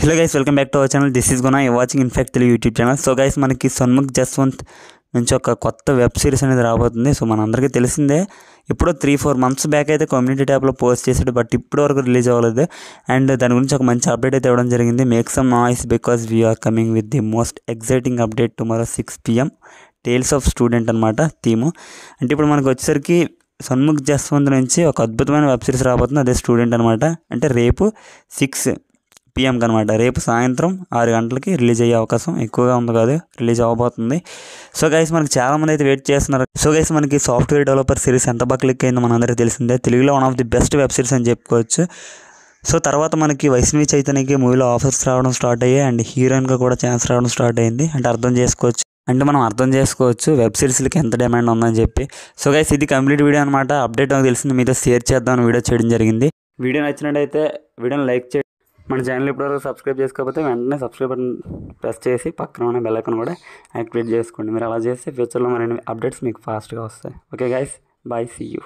hello guys welcome back to our channel this is గునా ఈ watching in fact Telugu YouTube channel so guys మనకి సన్ముఖ్ జస్వంత్ నుంచి ఒక కొత్త వెబ్ సిరీస్ అనేది రాబోతుంది సో మనందరికీ తెలిసిందే ఇప్పుడు త్రీ ఫోర్ మంత్స్ బ్యాక్ అయితే కమ్యూనిటీ ట్యాబ్లో పోస్ట్ చేశాడు బట్ ఇప్పటి వరకు రిలీజ్ అవ్వలేదు అండ్ దాని గురించి ఒక మంచి అప్డేట్ అయితే ఇవ్వడం జరిగింది make some noise because we are coming with the most exciting update tomorrow six PM tales of student అనమాట థీము అంటే ఇప్పుడు మనకు వచ్చేసరికి సన్ముఖ్ జస్వంత్ నుంచి ఒక అద్భుతమైన వెబ్ సిరీస్ రాబోతుంది అదే స్టూడెంట్ అనమాట అంటే రేపు సిక్స్ పిఎంకి అనమాట రేపు సాయంత్రం ఆరు గంటలకి రిలీజ్ అయ్యే అవకాశం ఎక్కువగా ఉంది కాదు రిలీజ్ అవ్వబోతుంది సో గైస్ మనకి చాలామంది అయితే వెయిట్ చేస్తున్నారు సో గైస్ మనకి సాఫ్ట్వేర్ డెవలపర్ సిరీస్ ఎంత బాగా క్లిక్ అయిందో మనందరికీ తెలిసిందే తెలుగులో one of the best web series అని చెప్పుకోవచ్చు సో తర్వాత మనకి వైష్ణవి చైతన్యకి మూవీలో ఆఫర్స్ రావడం స్టార్ట్ అయ్యాయి అండ్ హీరోయిన్గా కూడా ఛాన్స్ రావడం స్టార్ట్ అయింది అంటే అర్థం చేసుకోవచ్చు అంటే మనం అర్థం చేసుకోవచ్చు వెబ్ సిరీస్లకి ఎంత డిమాండ్ ఉందని చెప్పి సో గైస్ ఇది కంప్లీట్ వీడియో అనమాట అప్డేట్ తెలిసింది మీతో షేర్ చేద్దాం వీడియో చేయడం జరిగింది వీడియో నచ్చినట్టయితే వీడియోని లైక్ చేయండి మన ఛానల్ ఇప్పటివరకు సబ్స్క్రైబ్ చేసుకోకపోతే వెంటనే సబ్స్క్రైబ్ బటన్ ప్రెస్ చేసి పక్కన ఉన్న బెల్ ఐకన్ కూడా యాక్టివేట్ చేసుకోండి మీరు అలా చేస్తే ఫ్యూచర్లో మరిన్ని అప్డేట్స్ మీకు ఫాస్ట్గా వస్తాయి okay guys bye see you